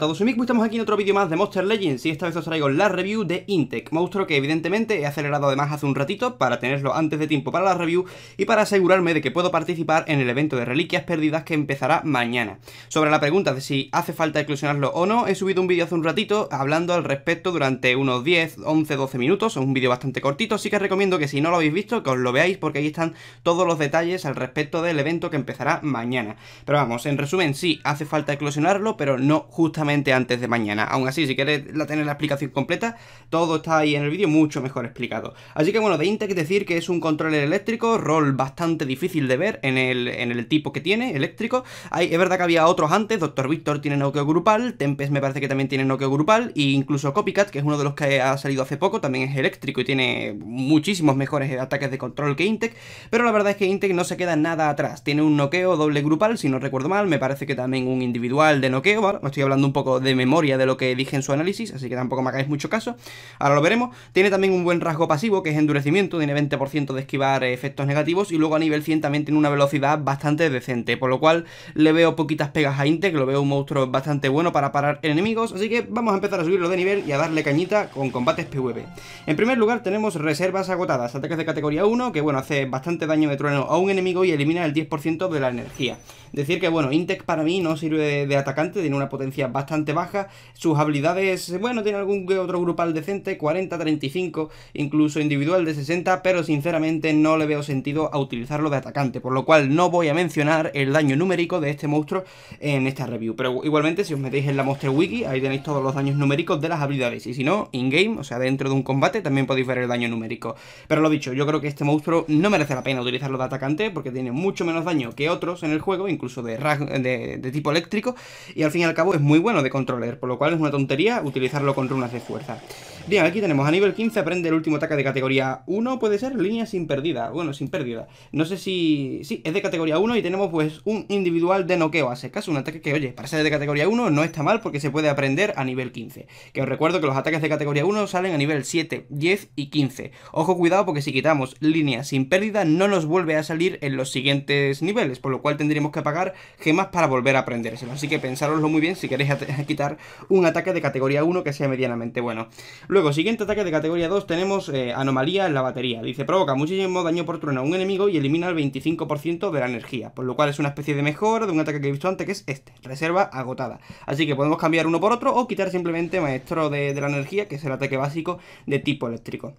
a todos, soy estamos aquí en otro vídeo más de Monster Legends y esta vez os traigo la review de Intec, monstruo que evidentemente he acelerado además hace un ratito para tenerlo antes de tiempo para la review y para asegurarme de que puedo participar en el evento de reliquias perdidas que empezará mañana. Sobre la pregunta de si hace falta eclosionarlo o no, he subido un vídeo hace un ratito hablando al respecto durante unos 10, 11, 12 minutos, es un vídeo bastante cortito, así que recomiendo que si no lo habéis visto que os lo veáis porque ahí están todos los detalles al respecto del evento que empezará mañana. Pero vamos, en resumen sí, hace falta eclosionarlo, pero no justamente antes de mañana. Aún así, si quieres tener la explicación completa, todo está ahí en el vídeo mucho mejor explicado. Así que bueno, de Intec decir que es un controller eléctrico, rol bastante difícil de ver en el, en el tipo que tiene, eléctrico. Hay, es verdad que había otros antes, Doctor Víctor tiene noqueo grupal, Tempest me parece que también tiene noqueo grupal, e incluso Copycat, que es uno de los que ha salido hace poco, también es eléctrico y tiene muchísimos mejores ataques de control que Intec, pero la verdad es que Intec no se queda nada atrás. Tiene un noqueo doble grupal, si no recuerdo mal, me parece que también un individual de noqueo, me estoy hablando un un poco de memoria de lo que dije en su análisis, así que tampoco me hagáis mucho caso. Ahora lo veremos. Tiene también un buen rasgo pasivo, que es endurecimiento, tiene 20% de esquivar eh, efectos negativos y luego a nivel 100 también tiene una velocidad bastante decente, por lo cual le veo poquitas pegas a Intec, lo veo un monstruo bastante bueno para parar enemigos, así que vamos a empezar a subirlo de nivel y a darle cañita con combates PvP. En primer lugar tenemos reservas agotadas, ataques de categoría 1, que bueno, hace bastante daño de trueno a un enemigo y elimina el 10% de la energía. Decir que bueno, Intec para mí no sirve de atacante, tiene una potencia bastante bastante baja, Sus habilidades, bueno, tiene algún que otro grupal decente, 40, 35, incluso individual de 60, pero sinceramente no le veo sentido a utilizarlo de atacante, por lo cual no voy a mencionar el daño numérico de este monstruo en esta review. Pero igualmente, si os metéis en la Monster Wiki, ahí tenéis todos los daños numéricos de las habilidades, y si no, in-game, o sea, dentro de un combate, también podéis ver el daño numérico. Pero lo dicho, yo creo que este monstruo no merece la pena utilizarlo de atacante, porque tiene mucho menos daño que otros en el juego, incluso de tipo eléctrico, y al fin y al cabo es muy bueno no de controller, por lo cual es una tontería utilizarlo con runas de fuerza. Bien, aquí tenemos a nivel 15 aprende el último ataque de categoría 1, puede ser línea sin pérdida, bueno, sin pérdida. No sé si... sí, es de categoría 1 y tenemos pues un individual de noqueo a ese caso, un ataque que, oye, para ser de categoría 1 no está mal porque se puede aprender a nivel 15. Que os recuerdo que los ataques de categoría 1 salen a nivel 7, 10 y 15. Ojo, cuidado porque si quitamos línea sin pérdida no nos vuelve a salir en los siguientes niveles, por lo cual tendríamos que pagar gemas para volver a aprendérselo. Así que pensároslo muy bien si queréis quitar un ataque de categoría 1 que sea medianamente bueno. Luego, siguiente ataque de categoría 2 tenemos eh, anomalía en la batería. Dice, provoca muchísimo daño por trueno a un enemigo y elimina el 25% de la energía, por lo cual es una especie de mejor de un ataque que he visto antes que es este, reserva agotada. Así que podemos cambiar uno por otro o quitar simplemente maestro de la energía, que es el ataque básico de tipo eléctrico.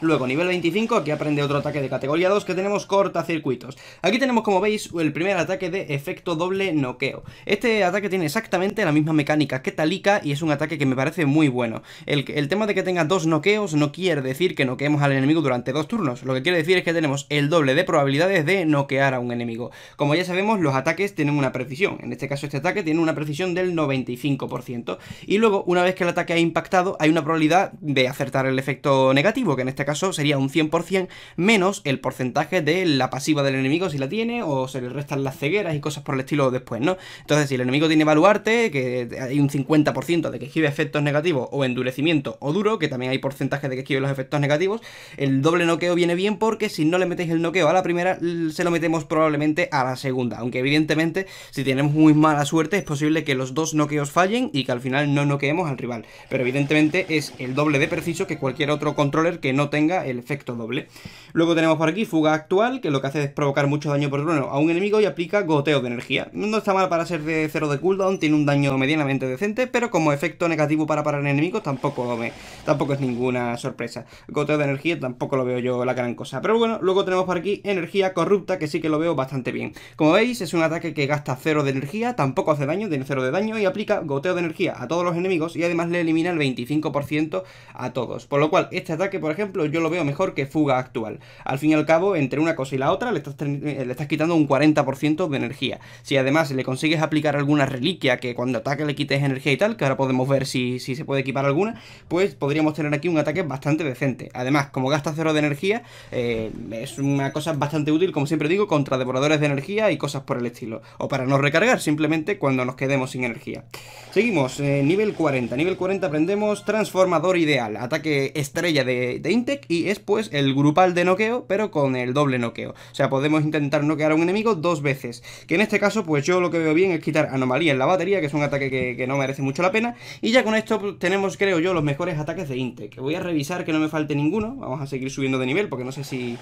Luego, nivel 25, aquí aprende otro ataque de categoría 2 que tenemos cortacircuitos. Aquí tenemos, como veis, el primer ataque de efecto doble noqueo. Este ataque tiene exactamente la misma mecánica que talica y es un ataque que me parece muy bueno. El, tema de que tenga dos noqueos no quiere decir que noqueemos al enemigo durante dos turnos. Lo que quiere decir es que tenemos el doble de probabilidades de noquear a un enemigo. Como ya sabemos, los ataques tienen una precisión. En este caso, este ataque tiene una precisión del 95%. Y luego, una vez que el ataque ha impactado, hay una probabilidad de acertar el efecto negativo, que en este caso sería un 100% menos el porcentaje de la pasiva del enemigo si la tiene, o se le restan las cegueras y cosas por el estilo después, ¿no? Entonces, si el enemigo tiene baluarte, que hay un 50% de que esquive efectos negativos o endurecimiento o duro, que también hay porcentaje de que esquive los efectos negativos, el doble noqueo viene bien porque si no le metéis el noqueo a la primera, se lo metemos probablemente a la segunda, aunque evidentemente si tenemos muy mala suerte es posible que los dos noqueos fallen y que al final no noqueemos al rival, pero evidentemente es el doble de preciso que cualquier otro controller que no tenga el efecto doble. Luego tenemos por aquí fuga actual, que lo que hace es provocar mucho daño por turno a un enemigo y aplica goteo de energía. No está mal para ser de cero de cooldown, tiene un daño medianamente decente, pero como efecto negativo para parar enemigos tampoco, me, tampoco es ninguna sorpresa. Goteo de energía tampoco lo veo yo la gran cosa. Pero bueno, luego tenemos por aquí energía corrupta, que sí que lo veo bastante bien. Como veis, es un ataque que gasta cero de energía, tampoco hace daño, tiene cero de daño y aplica goteo de energía a todos los enemigos y además le elimina el 25% a todos. Por lo cual, este ataque, por ejemplo, yo lo veo mejor que Fuga actual. Al fin y al cabo, entre una cosa y la otra, le estás, eh, le estás quitando un 40% de energía. Si además le consigues aplicar alguna reliquia que cuando ataque le quites energía y tal, que ahora podemos ver si, se puede equipar alguna, pues podríamos tener aquí un ataque bastante decente. Además, como gasta cero de energía, eh, es una cosa bastante útil, como siempre digo, contra devoradores de energía y cosas por el estilo. O para no recargar, simplemente cuando nos quedemos sin energía. Seguimos, eh, nivel 40. Nivel 40 aprendemos Transformador Ideal, ataque estrella de, de y es pues el grupal de noqueo, pero con el doble noqueo. O sea, podemos intentar noquear a un enemigo dos veces. Que en este caso, pues yo lo que veo bien es quitar anomalía en la batería, que es un ataque que, no merece mucho la pena. Y ya con esto pues, tenemos, creo yo, los mejores ataques de Que Voy a revisar que no me falte ninguno. Vamos a seguir subiendo de nivel porque no sé si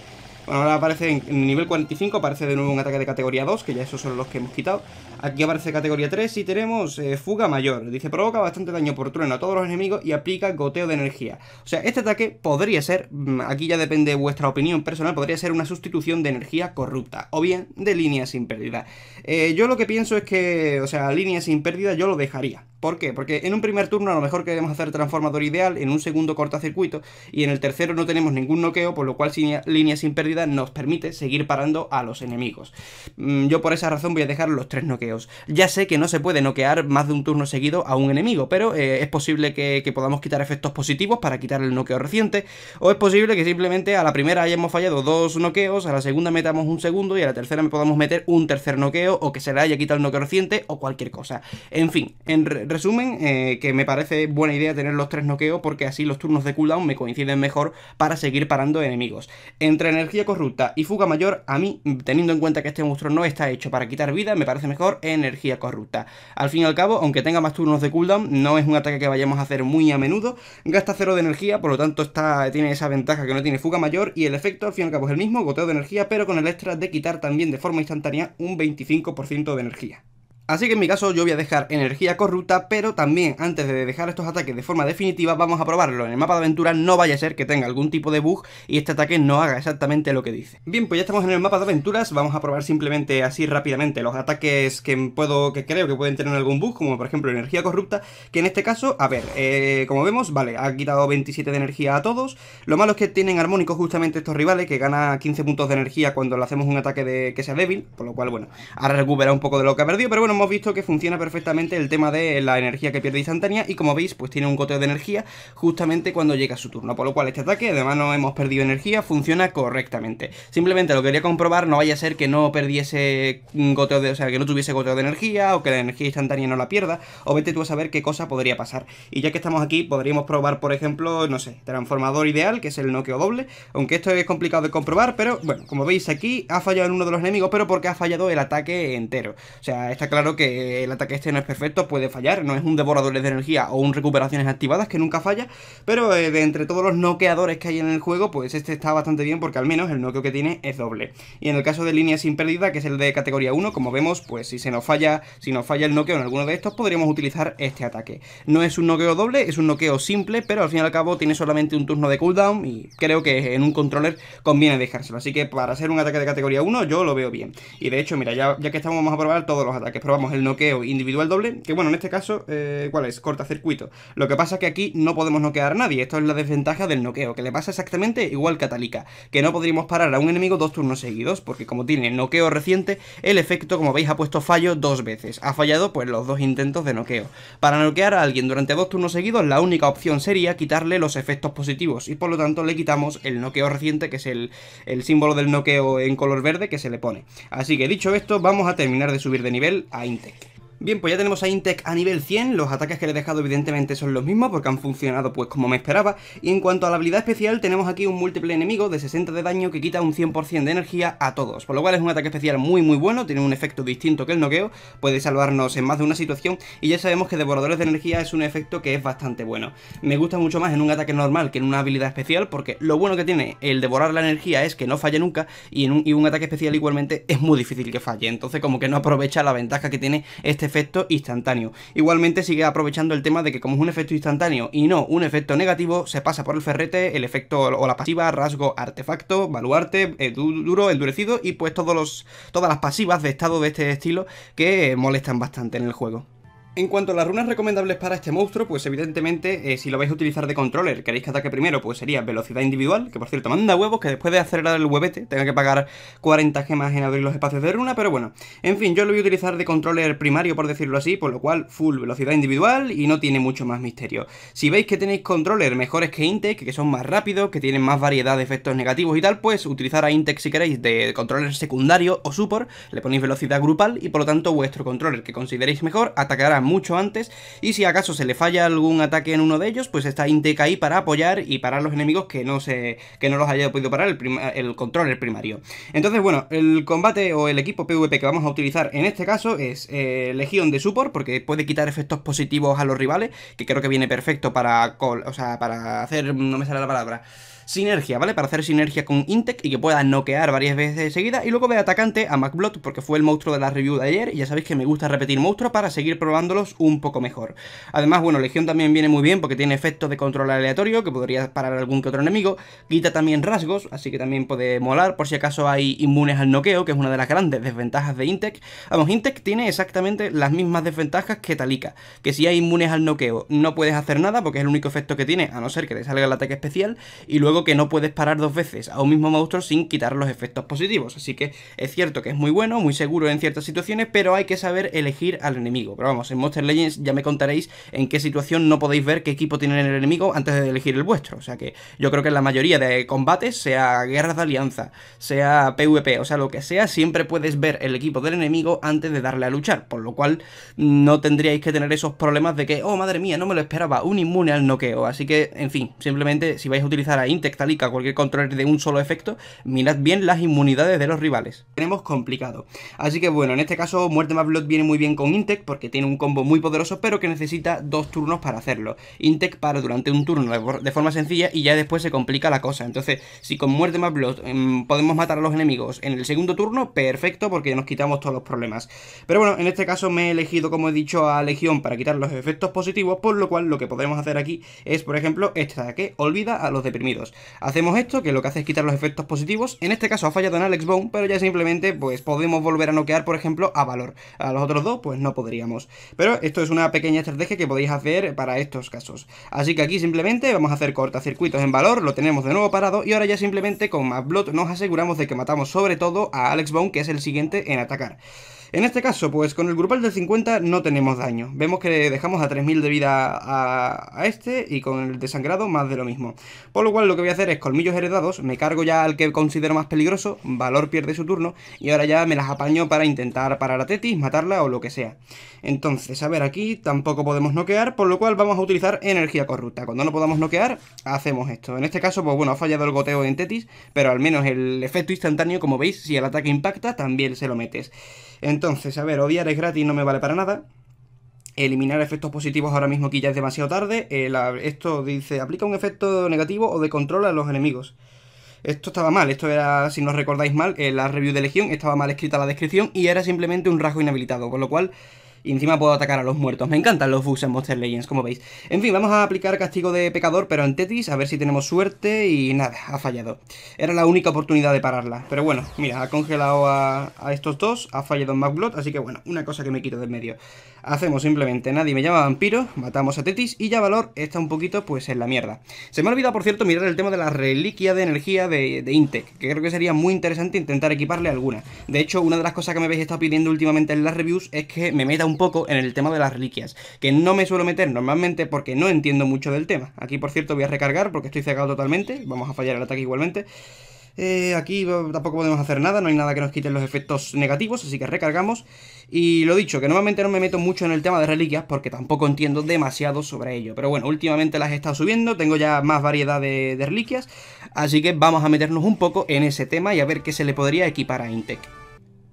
bueno, ahora aparece en nivel 45, aparece de nuevo un ataque de categoría 2, que ya esos son los que hemos quitado. Aquí aparece categoría 3 y tenemos eh, fuga mayor. Dice, provoca bastante daño por trueno a todos los enemigos y aplica goteo de energía. O sea, este ataque podría ser, mm, aquí ya depende de vuestra opinión personal, podría ser una sustitución de energía corrupta, o bien de línea sin pérdida. Eh, yo lo que pienso es que, o sea, línea sin pérdida yo lo dejaría. ¿Por qué? Porque en un primer turno a lo mejor queremos hacer transformador ideal, en un segundo cortacircuito y en el tercero no tenemos ningún noqueo, por lo cual línea sin pérdida nos permite seguir parando a los enemigos. Mm, yo por esa razón voy a dejar los tres noqueos. Ya sé que no se puede noquear más de un turno seguido a un enemigo, pero eh, es posible que, podamos quitar efectos positivos para quitar el noqueo reciente, o es posible que simplemente a la primera hayamos fallado dos noqueos, a la segunda metamos un segundo y a la tercera me podamos meter un tercer noqueo, o que se le haya quitado el noqueo reciente, o cualquier cosa. En fin, en resumen, eh, que me parece buena idea tener los tres noqueos porque así los turnos de cooldown me coinciden mejor para seguir parando enemigos. Entre energía corrupta y fuga mayor, a mí, teniendo en cuenta que este monstruo no está hecho para quitar vida, me parece mejor energía corrupta. Al fin y al cabo, aunque tenga más turnos de cooldown, no es un ataque que vayamos a hacer muy a menudo, gasta cero de energía, por lo tanto está, tiene esa ventaja que no tiene fuga mayor y el efecto al fin y al cabo es el mismo, goteo de energía, pero con el extra de quitar también de forma instantánea un 25% de energía. Así que en mi caso yo voy a dejar energía corrupta, pero también antes de dejar estos ataques de forma definitiva vamos a probarlo en el mapa de aventuras no vaya a ser que tenga algún tipo de bug y este ataque no haga exactamente lo que dice. Bien, pues ya estamos en el mapa de aventuras, vamos a probar simplemente así rápidamente los ataques que puedo, que creo que pueden tener algún bug, como por ejemplo energía corrupta, que en este caso, a ver, eh, como vemos, vale, ha quitado 27 de energía a todos, lo malo es que tienen armónicos justamente estos rivales, que gana 15 puntos de energía cuando le hacemos un ataque de, que sea débil, por lo cual, bueno, ha recuperado un poco de lo que ha perdido, pero bueno, hemos visto que funciona perfectamente el tema de la energía que pierde instantánea y como veis pues tiene un goteo de energía justamente cuando llega su turno, por lo cual este ataque, además no hemos perdido energía, funciona correctamente. Simplemente lo quería comprobar, no vaya a ser que no perdiese un goteo de, o sea, que no tuviese goteo de energía o que la energía instantánea no la pierda, o vete tú a saber qué cosa podría pasar. Y ya que estamos aquí, podríamos probar, por ejemplo, no sé, transformador ideal, que es el noqueo doble, aunque esto es complicado de comprobar, pero bueno, como veis aquí ha fallado en uno de los enemigos, pero porque ha fallado el ataque entero. O sea, está claro que el ataque este no es perfecto, puede fallar, no es un devorador de energía o un recuperaciones activadas que nunca falla, pero eh, de entre todos los noqueadores que hay en el juego, pues este está bastante bien porque al menos el noqueo que tiene es doble. Y en el caso de línea sin pérdida, que es el de categoría 1, como vemos, pues si se nos falla, si nos falla el noqueo en alguno de estos, podríamos utilizar este ataque. No es un noqueo doble, es un noqueo simple, pero al fin y al cabo tiene solamente un turno de cooldown y creo que en un controller conviene dejárselo. Así que para ser un ataque de categoría 1 yo lo veo bien. Y de hecho, mira, ya, ya que estamos vamos a probar todos los ataques el noqueo individual doble, que bueno, en este caso, eh, ¿cuál es? Cortacircuito. Lo que pasa que aquí no podemos noquear a nadie, esto es la desventaja del noqueo, que le pasa exactamente igual que a Talika, que no podríamos parar a un enemigo dos turnos seguidos, porque como tiene noqueo reciente, el efecto, como veis, ha puesto fallo dos veces. Ha fallado, pues, los dos intentos de noqueo. Para noquear a alguien durante dos turnos seguidos, la única opción sería quitarle los efectos positivos, y por lo tanto le quitamos el noqueo reciente, que es el, el símbolo del noqueo en color verde que se le pone. Así que dicho esto, vamos a terminar de subir de nivel a 20 Bien, pues ya tenemos a Intec a nivel 100, los ataques que le he dejado evidentemente son los mismos porque han funcionado pues como me esperaba, y en cuanto a la habilidad especial tenemos aquí un múltiple enemigo de 60 de daño que quita un 100% de energía a todos, por lo cual es un ataque especial muy muy bueno, tiene un efecto distinto que el noqueo, puede salvarnos en más de una situación, y ya sabemos que Devoradores de Energía es un efecto que es bastante bueno. Me gusta mucho más en un ataque normal que en una habilidad especial, porque lo bueno que tiene el devorar la energía es que no falla nunca, y en un, un ataque especial igualmente es muy difícil que falle, entonces como que no aprovecha la ventaja que tiene este efecto instantáneo. Igualmente sigue aprovechando el tema de que como es un efecto instantáneo y no un efecto negativo, se pasa por el ferrete el efecto o la pasiva, rasgo, artefacto, baluarte, eh, duro, endurecido y pues todos los, todas las pasivas de estado de este estilo que molestan bastante en el juego. En cuanto a las runas recomendables para este monstruo, pues evidentemente eh, si lo vais a utilizar de controller, queréis que ataque primero, pues sería velocidad individual, que por cierto manda huevos que después de acelerar el huevete tenga que pagar 40 gemas en abrir los espacios de runa, pero bueno, en fin, yo lo voy a utilizar de controller primario por decirlo así, por lo cual full velocidad individual y no tiene mucho más misterio. Si veis que tenéis controller mejores que Intec, que son más rápidos, que tienen más variedad de efectos negativos y tal, pues utilizar a Intec si queréis de controller secundario o support, le ponéis velocidad grupal y por lo tanto vuestro controller que consideréis mejor atacará mucho antes, y si acaso se le falla algún ataque en uno de ellos, pues está Intec ahí para apoyar y parar los enemigos que no, se, que no los haya podido parar el, el control primario. Entonces, bueno, el combate o el equipo PvP que vamos a utilizar en este caso es eh, Legión de Support, porque puede quitar efectos positivos a los rivales, que creo que viene perfecto para, para hacer, no me sale la palabra sinergia, ¿vale? Para hacer sinergia con Intec y que pueda noquear varias veces de seguida. Y luego ve atacante a MacBlot porque fue el monstruo de la review de ayer. Y ya sabéis que me gusta repetir monstruos para seguir probándolos un poco mejor. Además, bueno, Legión también viene muy bien porque tiene efectos de control aleatorio que podría parar algún que otro enemigo. Quita también rasgos, así que también puede molar por si acaso hay inmunes al noqueo, que es una de las grandes desventajas de Intec. Vamos, Intec tiene exactamente las mismas desventajas que Talika. Que si hay inmunes al noqueo no puedes hacer nada porque es el único efecto que tiene, a no ser que te salga el ataque especial. Y luego que no puedes parar dos veces a un mismo monstruo sin quitar los efectos positivos. Así que es cierto que es muy bueno, muy seguro en ciertas situaciones, pero hay que saber elegir al enemigo. Pero vamos, en Monster Legends ya me contaréis en qué situación no podéis ver qué equipo tiene el enemigo antes de elegir el vuestro. O sea que yo creo que en la mayoría de combates, sea guerras de alianza, sea PvP, o sea lo que sea, siempre puedes ver el equipo del enemigo antes de darle a luchar. Por lo cual no tendríais que tener esos problemas de que, oh madre mía, no me lo esperaba, un inmune al noqueo. Así que, en fin, simplemente si vais a utilizar a Inter Tectalica, cualquier control de un solo efecto, mirad bien las inmunidades de los rivales. Tenemos complicado. Así que bueno, en este caso Muerte más Blood viene muy bien con Intec porque tiene un combo muy poderoso pero que necesita dos turnos para hacerlo. Intec para durante un turno de forma sencilla y ya después se complica la cosa. Entonces, si con Muerte más Blood em, podemos matar a los enemigos en el segundo turno, perfecto porque nos quitamos todos los problemas. Pero bueno, en este caso me he elegido, como he dicho, a Legión para quitar los efectos positivos, por lo cual lo que podemos hacer aquí es, por ejemplo, Esta que olvida a los deprimidos. Hacemos esto, que lo que hace es quitar los efectos positivos. En este caso ha fallado en Alex Bone, pero ya simplemente pues podemos volver a noquear, por ejemplo, a Valor. A los otros dos, pues no podríamos. Pero esto es una pequeña estrategia que podéis hacer para estos casos. Así que aquí simplemente vamos a hacer cortacircuitos en Valor, lo tenemos de nuevo parado, y ahora ya simplemente con más Blood nos aseguramos de que matamos sobre todo a Alex Bone, que es el siguiente en atacar. En este caso, pues con el grupal del 50 no tenemos daño. Vemos que dejamos a 3000 de vida a, a este y con el desangrado más de lo mismo. Por lo cual lo que voy a hacer es colmillos heredados, me cargo ya al que considero más peligroso, valor pierde su turno y ahora ya me las apaño para intentar parar a Tetis, matarla o lo que sea. Entonces, a ver, aquí tampoco podemos noquear, por lo cual vamos a utilizar energía corrupta. Cuando no podamos noquear, hacemos esto. En este caso, pues bueno, ha fallado el goteo en Tetis, pero al menos el efecto instantáneo, como veis, si el ataque impacta, también se lo metes. Entonces, entonces, a ver, odiar es gratis, no me vale para nada. Eliminar efectos positivos ahora mismo que ya es demasiado tarde. Eh, esto dice, aplica un efecto negativo o de control a los enemigos. Esto estaba mal, esto era, si no recordáis mal, eh, la review de Legión estaba mal escrita la descripción y era simplemente un rasgo inhabilitado, con lo cual y encima puedo atacar a los muertos. Me encantan los bugs en Monster Legends, como veis. En fin, vamos a aplicar castigo de pecador, pero en Tetis, a ver si tenemos suerte y nada, ha fallado. Era la única oportunidad de pararla, pero bueno, mira, ha congelado a, estos dos, ha fallado en Magblot, así que bueno, una cosa que me quito del medio. Hacemos simplemente, nadie me llama vampiro, matamos a Tetis y ya Valor está un poquito pues en la mierda. Se me ha olvidado, por cierto, mirar el tema de la reliquia de energía de, de Intec, que creo que sería muy interesante intentar equiparle alguna. De hecho, una de las cosas que me habéis estado pidiendo últimamente en las reviews es que me meta un poco en el tema de las reliquias, que no me suelo meter normalmente porque no entiendo mucho del tema. Aquí, por cierto, voy a recargar porque estoy cegado totalmente, vamos a fallar el ataque igualmente. Eh, aquí tampoco podemos hacer nada, no hay nada que nos quite los efectos negativos, así que recargamos. Y lo dicho, que normalmente no me meto mucho en el tema de reliquias porque tampoco entiendo demasiado sobre ello. Pero bueno, últimamente las he estado subiendo, tengo ya más variedad de, de reliquias, así que vamos a meternos un poco en ese tema y a ver qué se le podría equipar a Intec.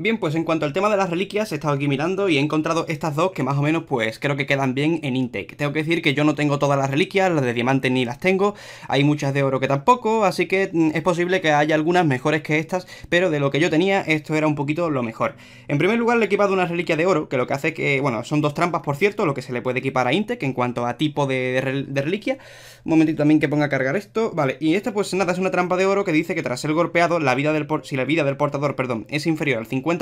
Bien, pues en cuanto al tema de las reliquias, he estado aquí mirando y he encontrado estas dos que más o menos pues creo que quedan bien en Intec Tengo que decir que yo no tengo todas las reliquias, las de diamante ni las tengo, hay muchas de oro que tampoco, así que mm, es posible que haya algunas mejores que estas, pero de lo que yo tenía esto era un poquito lo mejor. En primer lugar le he equipado una reliquia de oro, que lo que hace que, bueno, son dos trampas por cierto, lo que se le puede equipar a Intec en cuanto a tipo de, reliquia. Un momentito también que ponga a cargar esto, vale, y esta pues nada, es una trampa de oro que dice que tras ser golpeado, la vida del si la vida del portador, perdón, es inferior al 50%,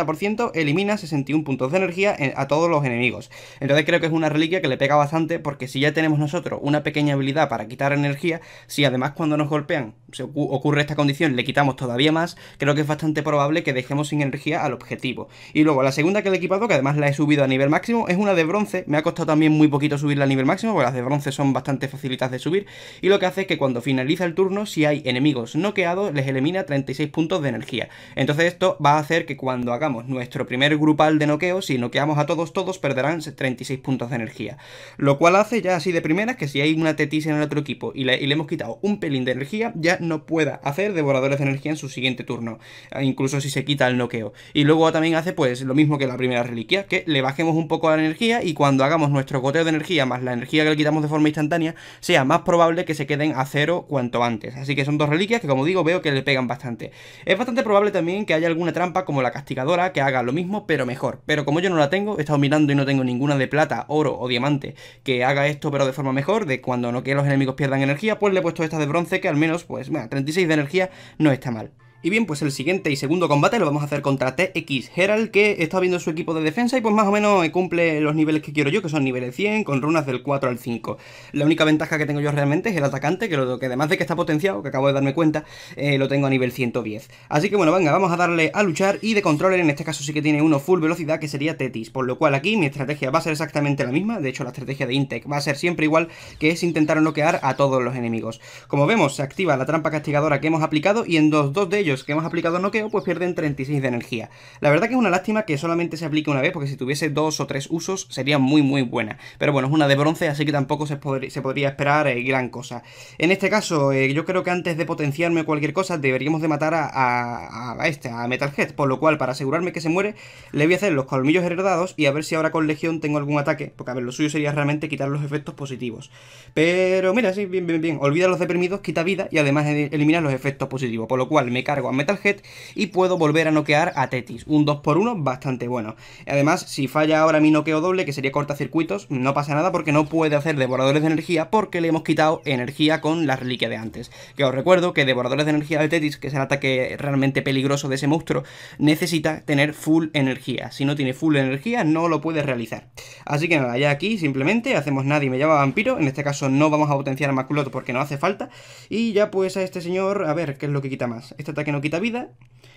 elimina 61 puntos de energía eh, a todos los enemigos. Entonces creo que es una reliquia que le pega bastante porque si ya tenemos nosotros una pequeña habilidad para quitar energía, si además cuando nos golpean se ocurre esta condición le quitamos todavía más, creo que es bastante probable que dejemos sin energía al objetivo. Y luego la segunda que le he equipado, que además la he subido a nivel máximo, es una de bronce. Me ha costado también muy poquito subirla a nivel máximo porque las de bronce son bastante facilitas de subir. Y lo que hace es que cuando finaliza el turno, si hay enemigos noqueados, les elimina 36 puntos de energía. Entonces esto va a hacer que cuando hagamos nuestro primer grupal de noqueo, si noqueamos a todos, todos perderán 36 puntos de energía. Lo cual hace ya así de primeras que si hay una tetis en el otro equipo y le, y le hemos quitado un pelín de energía, ya no pueda hacer devoradores de energía en su siguiente turno, eh, incluso si se quita el noqueo. Y luego también hace pues lo mismo que la primera reliquia, que le bajemos un poco la energía y cuando hagamos nuestro goteo de energía más la energía que le quitamos de forma instantánea, sea más probable que se queden a cero cuanto antes. Así que son dos reliquias que como digo veo que le pegan bastante. Es bastante probable también que haya alguna trampa como la castiga que haga lo mismo pero mejor. Pero como yo no la tengo, he estado mirando y no tengo ninguna de plata, oro o diamante que haga esto pero de forma mejor, de cuando no que los enemigos pierdan energía, pues le he puesto esta de bronce que al menos, pues, 36 de energía no está mal. Y bien, pues el siguiente y segundo combate lo vamos a hacer contra TX Herald, que está viendo su equipo de defensa y pues más o menos eh, cumple los niveles que quiero yo, que son niveles 100, con runas del 4 al 5. La única ventaja que tengo yo realmente es el atacante, que, lo, que además de que está potenciado, que acabo de darme cuenta, eh, lo tengo a nivel 110. Así que bueno, venga, vamos a darle a luchar y de controller en este caso sí que tiene uno full velocidad, que sería Tetis, por lo cual aquí mi estrategia va a ser exactamente la misma, de hecho la estrategia de Intec va a ser siempre igual, que es intentar bloquear a todos los enemigos. Como vemos, se activa la trampa castigadora que hemos aplicado y en 2 dos de ellos que hemos aplicado noqueo, pues pierden 36 de energía. La verdad que es una lástima que solamente se aplique una vez, porque si tuviese dos o tres usos sería muy muy buena. Pero bueno, es una de bronce, así que tampoco se, se podría esperar eh, gran cosa. En este caso, eh, yo creo que antes de potenciarme cualquier cosa, deberíamos de matar a, este, a Metalhead. Por lo cual, para asegurarme que se muere, le voy a hacer los colmillos heredados y a ver si ahora con Legión tengo algún ataque. Porque a ver, lo suyo sería realmente quitar los efectos positivos. Pero mira, sí, bien, bien, bien. Olvida los deprimidos, quita vida y además elimina los efectos positivos. Por lo cual, me cargo cargo a Metalhead y puedo volver a noquear a Tetis. Un 2x1 bastante bueno. Además, si falla ahora mi noqueo doble, que sería cortacircuitos, no pasa nada porque no puede hacer devoradores de energía porque le hemos quitado energía con la reliquia de antes. Que os recuerdo que devoradores de energía de Tetis, que es el ataque realmente peligroso de ese monstruo, necesita tener full energía. Si no tiene full energía, no lo puede realizar. Así que nada, ya aquí simplemente hacemos nadie me llama vampiro. En este caso no vamos a potenciar a Maculoto porque no hace falta. Y ya pues a este señor, a ver, ¿qué es lo que quita más? Este ataque no quita vida.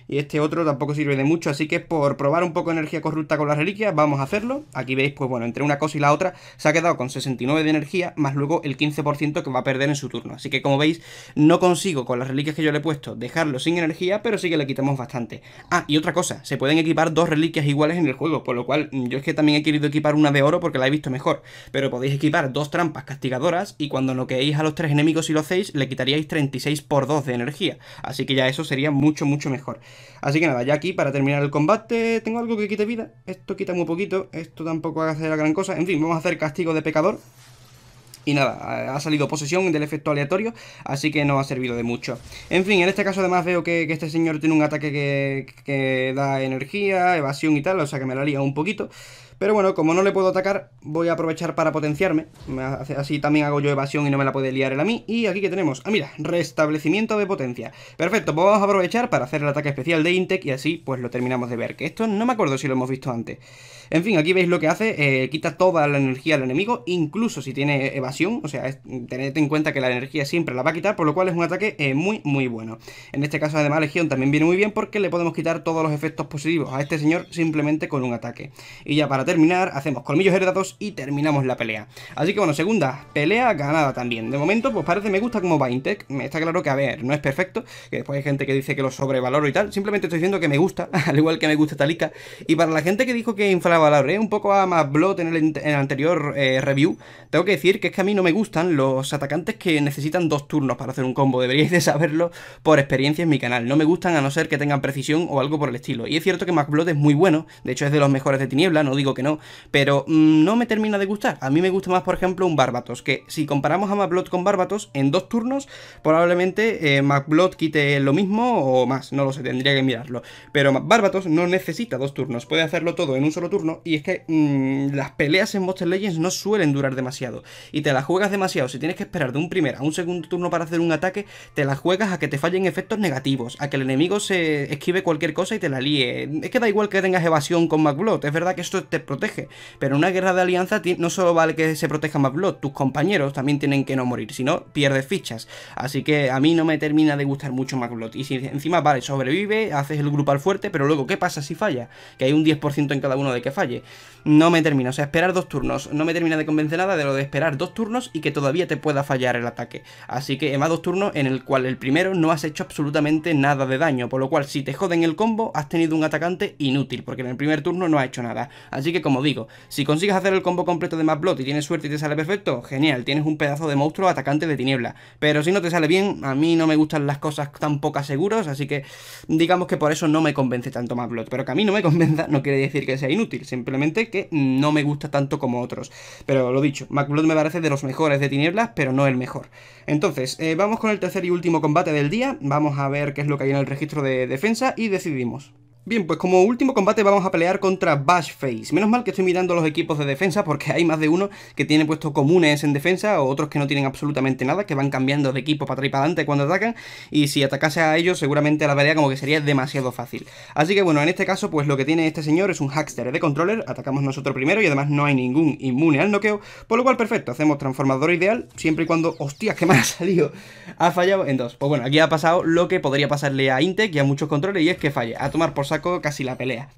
Y este otro tampoco sirve de mucho, así que por probar un poco energía corrupta con las reliquias, vamos a hacerlo. Aquí veis, pues bueno, entre una cosa y la otra se ha quedado con 69 de energía, más luego el 15% que va a perder en su turno. Así que como veis, no consigo con las reliquias que yo le he puesto dejarlo sin energía, pero sí que le quitamos bastante. Ah, y otra cosa, se pueden equipar dos reliquias iguales en el juego, por lo cual mm, yo es que también he querido equipar una de oro porque la he visto mejor. Pero podéis equipar dos trampas castigadoras y cuando queéis a los tres enemigos y lo hacéis, le quitaríais 36 por 2 de energía. Así que ya eso sería mucho, mucho mejor. Así que nada, ya aquí para terminar el combate tengo algo que quite vida. Esto quita muy poquito, esto tampoco hace la gran cosa. En fin, vamos a hacer castigo de pecador. Y nada, ha salido posesión del efecto aleatorio, así que no ha servido de mucho. En fin, en este caso además veo que, este señor tiene un ataque que, da energía, evasión y tal, o sea que me la lía un poquito. Pero bueno, como no le puedo atacar, voy a aprovechar para potenciarme. Así también hago yo evasión y no me la puede liar él a mí. Y aquí que tenemos, ah mira, restablecimiento de potencia. Perfecto, pues vamos a aprovechar para hacer el ataque especial de Intec y así pues lo terminamos de ver. Que esto no me acuerdo si lo hemos visto antes. En fin, aquí veis lo que hace, eh, quita toda la energía al enemigo, incluso si tiene evasión, o sea, tened en cuenta que la energía siempre la va a quitar, por lo cual es un ataque eh, muy, muy bueno. En este caso, además, Legión también viene muy bien porque le podemos quitar todos los efectos positivos a este señor simplemente con un ataque. Y ya para terminar, hacemos colmillos heredados y terminamos la pelea. Así que bueno, segunda pelea ganada también. De momento, pues parece, me gusta como va Intec. Está claro que, a ver, no es perfecto, que después hay gente que dice que lo sobrevaloro y tal. Simplemente estoy diciendo que me gusta, al igual que me gusta talica Y para la gente que dijo que infravaloré un poco a McBlood en el, anterior eh, review, tengo que decir que es que a mí no me gustan los atacantes que necesitan dos turnos para hacer un combo. Deberíais de saberlo por experiencia en mi canal. No me gustan a no ser que tengan precisión o algo por el estilo. Y es cierto que McBlood es muy bueno, de hecho es de los mejores de Tiniebla, no digo que no, pero mm, no me termina de gustar. A mí me gusta más, por ejemplo, un Barbatos, que si comparamos a MacBlood con Barbatos, en dos turnos probablemente eh, quite lo mismo o más, no lo sé, tendría que mirarlo. Pero Barbatos no necesita dos turnos, puede hacerlo todo en un solo turno y es que mm, las peleas en Monster Legends no suelen durar demasiado y te las juegas demasiado. Si tienes que esperar de un primer a un segundo turno para hacer un ataque, te las juegas a que te fallen efectos negativos, a que el enemigo se esquive cualquier cosa y te la líe. Es que da igual que tengas evasión con McBlood, es verdad que esto te protege. Pero en una guerra de alianza no solo vale que se proteja MacBlot, tus compañeros también tienen que no morir, si no, pierdes fichas. Así que a mí no me termina de gustar mucho MacBlot Y si encima, vale, sobrevive, haces el grupo al fuerte, pero luego, ¿qué pasa si falla? Que hay un 10% en cada uno de que falle. No me termina, o sea, esperar dos turnos. No me termina de convencer nada de lo de esperar dos turnos y que todavía te pueda fallar el ataque. Así que más dos turnos en el cual el primero no has hecho absolutamente nada de daño, por lo cual si te joden el combo, has tenido un atacante inútil, porque en el primer turno no ha hecho nada. Así que que como digo, si consigues hacer el combo completo de MacBlot y tienes suerte y te sale perfecto, genial, tienes un pedazo de monstruo atacante de tiniebla. Pero si no te sale bien, a mí no me gustan las cosas tan pocas seguras, así que digamos que por eso no me convence tanto MacBlot Pero que a mí no me convenza no quiere decir que sea inútil, simplemente que no me gusta tanto como otros. Pero lo dicho, Blood me parece de los mejores de tinieblas, pero no el mejor. Entonces, eh, vamos con el tercer y último combate del día, vamos a ver qué es lo que hay en el registro de defensa y decidimos. Bien, pues como último combate vamos a pelear contra Bashface. Menos mal que estoy mirando los equipos de defensa porque hay más de uno que tiene puestos comunes en defensa o otros que no tienen absolutamente nada, que van cambiando de equipo para atrás y para adelante cuando atacan y si atacase a ellos seguramente la pelea como que sería demasiado fácil. Así que bueno, en este caso pues lo que tiene este señor es un hackster de controller, atacamos nosotros primero y además no hay ningún inmune al noqueo, por lo cual perfecto, hacemos transformador ideal siempre y cuando... ¡Hostias, qué mal ha salido! Ha fallado en dos. Pues bueno, aquí ha pasado lo que podría pasarle a Intec y a muchos controles y es que falle. A tomar por casi la pelea.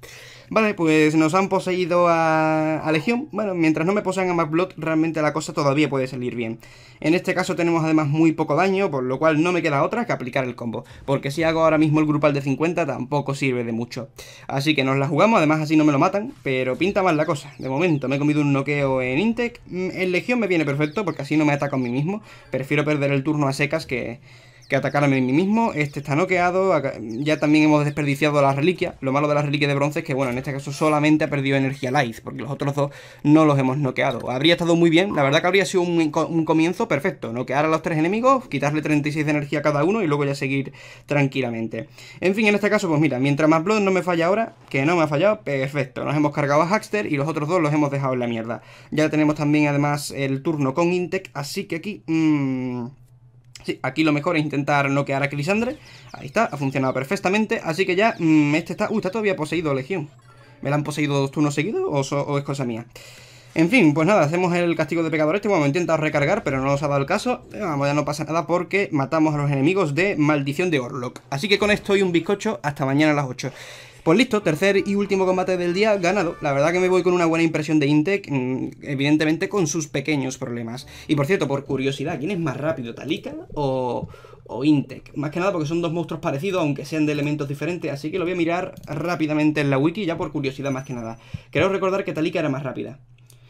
Vale, pues nos han poseído a, a Legión. Bueno, mientras no me posean a MacBlood, realmente la cosa todavía puede salir bien. En este caso tenemos además muy poco daño, por lo cual no me queda otra que aplicar el combo. Porque si hago ahora mismo el grupal de 50 tampoco sirve de mucho. Así que nos la jugamos, además así no me lo matan, pero pinta mal la cosa. De momento me he comido un noqueo en Intec. Mm, en Legión me viene perfecto, porque así no me ataco a mí mismo. Prefiero perder el turno a secas que que atacarme a mí mismo. Este está noqueado. Ya también hemos desperdiciado las reliquias. Lo malo de las reliquias de bronce es que, bueno, en este caso solamente ha perdido energía light, porque los otros dos no los hemos noqueado. Habría estado muy bien. La verdad que habría sido un, comienzo perfecto. Noquear a los tres enemigos, quitarle 36 de energía a cada uno y luego ya seguir tranquilamente. En fin, en este caso, pues mira, mientras más Blood no me falla ahora, que no me ha fallado, perfecto. Nos hemos cargado a Haxter y los otros dos los hemos dejado en la mierda. Ya tenemos también, además, el turno con Intec, así que aquí... Mmm, Aquí, lo mejor es intentar noquear a Crisandre. Ahí está, ha funcionado perfectamente. Así que ya, mm, este está... Uy, está todavía poseído, Legión. ¿Me la han poseído dos turnos seguidos o, es cosa mía? En fin, pues nada, hacemos el castigo de pecador este. Bueno, he intentado recargar, pero no nos ha dado el caso. Eh, vamos, ya no pasa nada porque matamos a los enemigos de Maldición de Orlok. Así que con esto y un bizcocho, hasta mañana a las 8. Pues listo, tercer y último combate del día ganado. La verdad que me voy con una buena impresión de Intec, mm, evidentemente con sus pequeños problemas. Y por cierto, por curiosidad, ¿quién es más rápido, Talika o, Intec. Más que nada porque son dos monstruos parecidos, aunque sean de elementos diferentes, así que lo voy a mirar rápidamente en la wiki, ya por curiosidad más que nada. Quiero recordar que Talika era más rápida.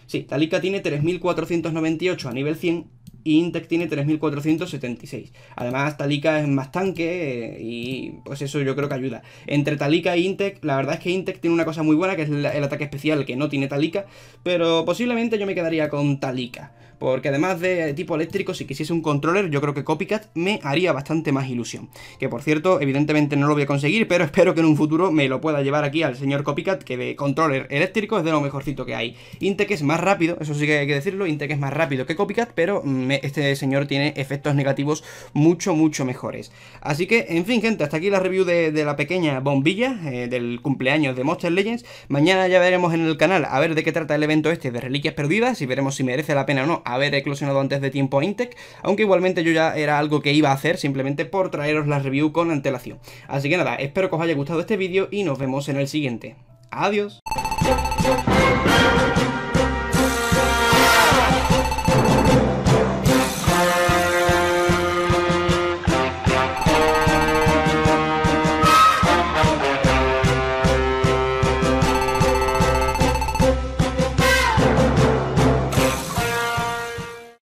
Sí, Talika tiene 3.498 a nivel 100 Intec tiene 3.476. Además, Talica es más tanque eh, y pues eso yo creo que ayuda. Entre Talica e Intec, la verdad es que Intec tiene una cosa muy buena, que es el ataque especial que no tiene Talica, pero posiblemente yo me quedaría con Talica. Porque además de tipo eléctrico, si quisiese un controller, yo creo que Copycat me haría bastante más ilusión. Que por cierto, evidentemente no lo voy a conseguir, pero espero que en un futuro me lo pueda llevar aquí al señor Copycat, que de controller eléctrico es de lo mejorcito que hay. Intec es más rápido, eso sí que hay que decirlo, Intec es más rápido que Copycat, pero mm, este señor tiene efectos negativos mucho, mucho mejores. Así que, en fin, gente, hasta aquí la review de, la pequeña bombilla, eh, del cumpleaños de Monster Legends. Mañana ya veremos en el canal a ver de qué trata el evento este de Reliquias Perdidas y veremos si merece la pena o no haber eclosionado antes de tiempo a Intec, aunque igualmente yo ya era algo que iba a hacer simplemente por traeros la review con antelación. Así que nada, espero que os haya gustado este vídeo y nos vemos en el siguiente. Adiós.